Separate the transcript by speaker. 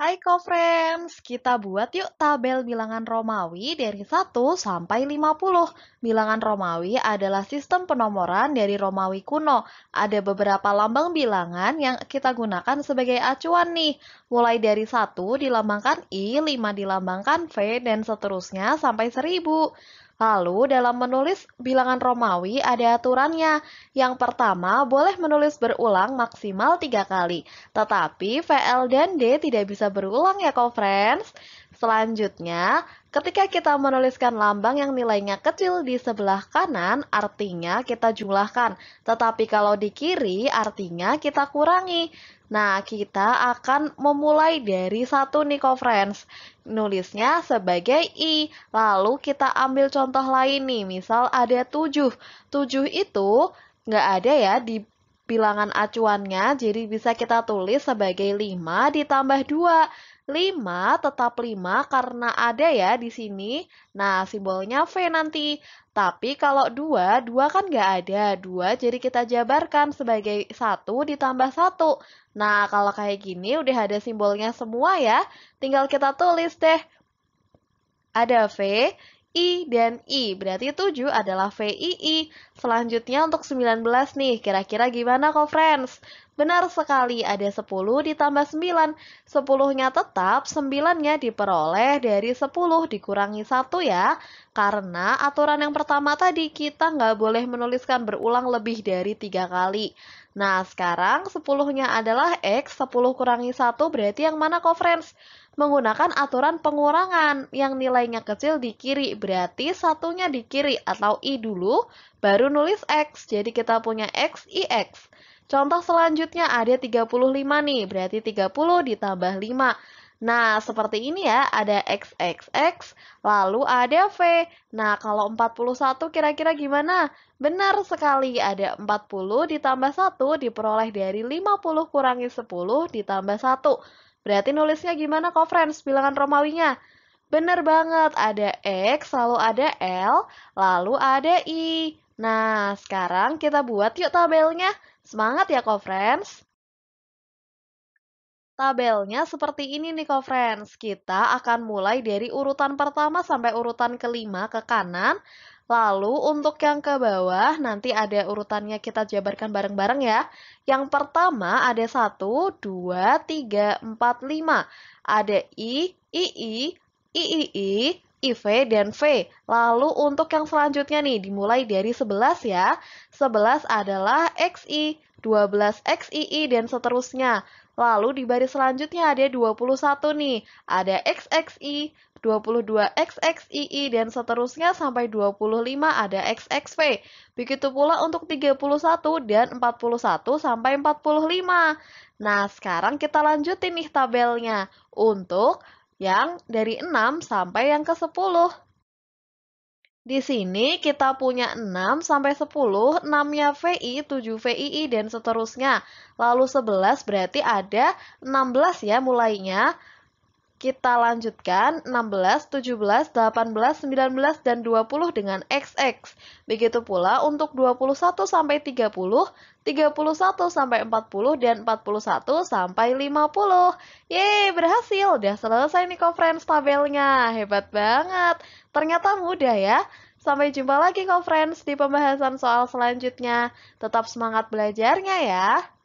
Speaker 1: Hai co-friends, kita buat yuk tabel bilangan Romawi dari 1 sampai 50. Bilangan Romawi adalah sistem penomoran dari Romawi kuno. Ada beberapa lambang bilangan yang kita gunakan sebagai acuan nih. Mulai dari 1 dilambangkan I, 5 dilambangkan V, dan seterusnya sampai 1000. Lalu, dalam menulis bilangan Romawi ada aturannya. Yang pertama, boleh menulis berulang maksimal tiga kali. Tetapi, VL dan D tidak bisa berulang ya, co-friends. Selanjutnya, ketika kita menuliskan lambang yang nilainya kecil di sebelah kanan, artinya kita jumlahkan. Tetapi kalau di kiri, artinya kita kurangi. Nah, kita akan memulai dari satu nih, friends. Nulisnya sebagai I. Lalu kita ambil contoh lain nih, misal ada 7. 7 itu nggak ada ya di bilangan acuannya, jadi bisa kita tulis sebagai 5 ditambah 2. 5 tetap 5 karena ada ya di sini. Nah, simbolnya V nanti. Tapi kalau 2, 2 kan nggak ada. 2 jadi kita jabarkan sebagai 1 ditambah 1. Nah, kalau kayak gini udah ada simbolnya semua ya. Tinggal kita tulis deh. Ada V, I dan I. Berarti 7 adalah VII. Selanjutnya untuk 19 nih. Kira-kira gimana kok, friends? Benar sekali, ada 10 ditambah 9. 10-nya tetap, 9-nya diperoleh dari 10 dikurangi 1 ya. Karena aturan yang pertama tadi, kita nggak boleh menuliskan berulang lebih dari 3 kali. Nah, sekarang 10-nya adalah X, 10 kurangi 1 berarti yang mana kok, friends? Menggunakan aturan pengurangan yang nilainya kecil di kiri, berarti satunya di kiri atau I dulu, baru nulis X. Jadi kita punya X, IX. Contoh selanjutnya ada 35 nih, berarti 30 ditambah 5. Nah, seperti ini ya, ada XXX, lalu ada V. Nah, kalau 41 kira-kira gimana? Benar sekali, ada 40 ditambah 1 diperoleh dari 50 kurangi 10 ditambah 1. Berarti nulisnya gimana kok, friends, bilangan Romawinya? Benar banget, ada X, lalu ada L, lalu ada I. Nah, sekarang kita buat yuk tabelnya. Semangat ya, co-friends! Tabelnya seperti ini nih, co-friends. Kita akan mulai dari urutan pertama sampai urutan kelima ke kanan. Lalu untuk yang ke bawah, nanti ada urutannya kita jabarkan bareng-bareng ya. Yang pertama ada 1, 2, 3, 4, 5. Ada I, II, III, IV dan V. Lalu untuk yang selanjutnya nih dimulai dari 11 ya. 11 adalah XI, 12 XII dan seterusnya. Lalu di baris selanjutnya ada 21 nih, ada XXI, 22 XXII dan seterusnya sampai 25 ada XXV. Begitu pula untuk 31 dan 41 sampai 45. Nah, sekarang kita lanjutin nih tabelnya. Untuk yang dari 6 sampai yang ke 10. Di sini kita punya 6 sampai 10, 6-nya VI, 7 VII, dan seterusnya. Lalu 11 berarti ada 16 ya mulainya. Kita lanjutkan 16, 17, 18, 19, dan 20 dengan XX. Begitu pula untuk 21 sampai 30, 31 sampai 40, dan 41 sampai 50. Yeay, berhasil. Udah selesai nih conference tabelnya. Hebat banget. Ternyata mudah ya. Sampai jumpa lagi conference di pembahasan soal selanjutnya. Tetap semangat belajarnya ya.